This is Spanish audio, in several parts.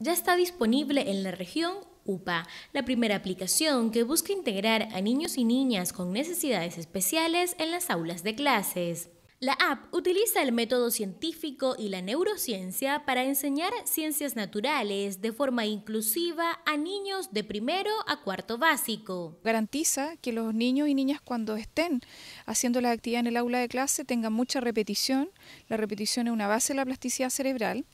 Ya está disponible en la región UPA, la primera aplicación que busca integrar a niños y niñas con necesidades especiales en las aulas de clases. La app utiliza el método científico y la neurociencia para enseñar ciencias naturales de forma inclusiva a niños de primero a cuarto básico. Garantiza que los niños y niñas cuando estén haciendo la actividad en el aula de clase tengan mucha repetición. La repetición es una base de la plasticidad cerebral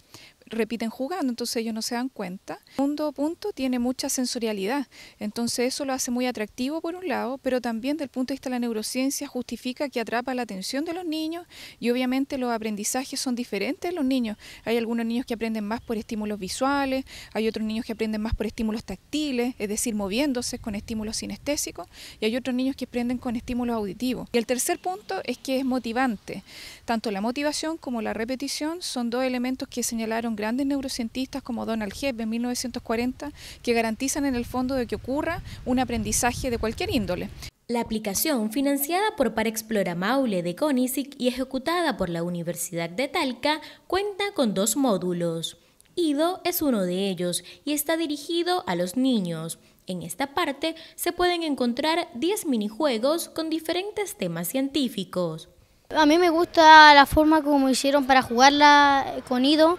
repiten jugando, entonces ellos no se dan cuenta. El segundo punto tiene mucha sensorialidad, entonces eso lo hace muy atractivo por un lado, pero también del punto de vista de la neurociencia justifica que atrapa la atención de los niños y obviamente los aprendizajes son diferentes en los niños. Hay algunos niños que aprenden más por estímulos visuales, hay otros niños que aprenden más por estímulos táctiles, es decir, moviéndose con estímulos sinestésicos, y hay otros niños que aprenden con estímulos auditivos. Y el tercer punto es que es motivante. Tanto la motivación como la repetición son dos elementos que señalaron grandes neurocientistas como Donald Hebb en 1940 que garantizan en el fondo de que ocurra un aprendizaje de cualquier índole. La aplicación, financiada por Parexplora Maule de CONICIC y ejecutada por la Universidad de Talca, cuenta con dos módulos. IDO es uno de ellos y está dirigido a los niños. En esta parte se pueden encontrar 10 minijuegos con diferentes temas científicos. A mí me gusta la forma como hicieron para jugarla con IDO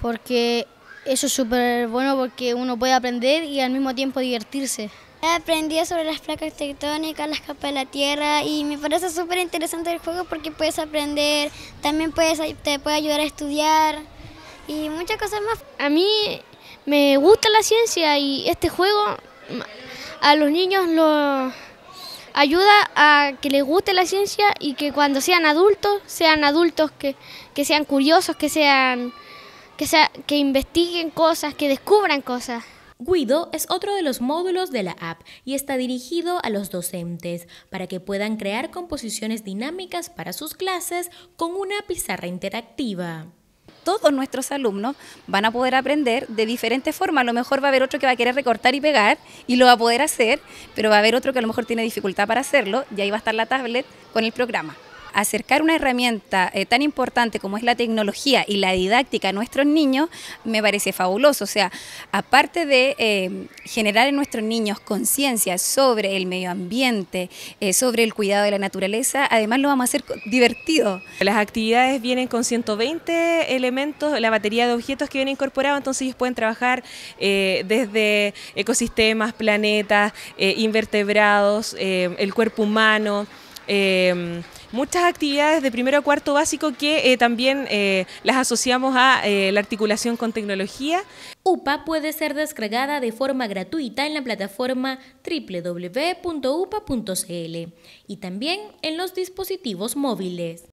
porque eso es súper bueno porque uno puede aprender y al mismo tiempo divertirse. He aprendido sobre las placas tectónicas, las capas de la Tierra y me parece súper interesante el juego porque puedes aprender, también puedes, te puede ayudar a estudiar y muchas cosas más. A mí me gusta la ciencia y este juego a los niños los ayuda a que les guste la ciencia y que cuando sean adultos, sean adultos que, que sean curiosos, que sean que, sea, investiguen cosas, que descubran cosas. Guido es otro de los módulos de la app y está dirigido a los docentes para que puedan crear composiciones dinámicas para sus clases con una pizarra interactiva. Todos nuestros alumnos van a poder aprender de diferentes formas. A lo mejor va a haber otro que va a querer recortar y pegar y lo va a poder hacer, pero va a haber otro que a lo mejor tiene dificultad para hacerlo y ahí va a estar la tablet con el programa acercar una herramienta eh, tan importante como es la tecnología y la didáctica a nuestros niños me parece fabuloso. O sea, aparte de eh, generar en nuestros niños conciencia sobre el medio ambiente, eh, sobre el cuidado de la naturaleza, además lo vamos a hacer divertido. Las actividades vienen con 120 elementos, la batería de objetos que viene incorporado, entonces ellos pueden trabajar desde ecosistemas, planetas, invertebrados, el cuerpo humano. Em, muchas actividades de primero a cuarto básico que eh, también eh, las asociamos a eh, la articulación con tecnología. UPA puede ser descargada de forma gratuita en la plataforma www.upa.cl y también en los dispositivos móviles.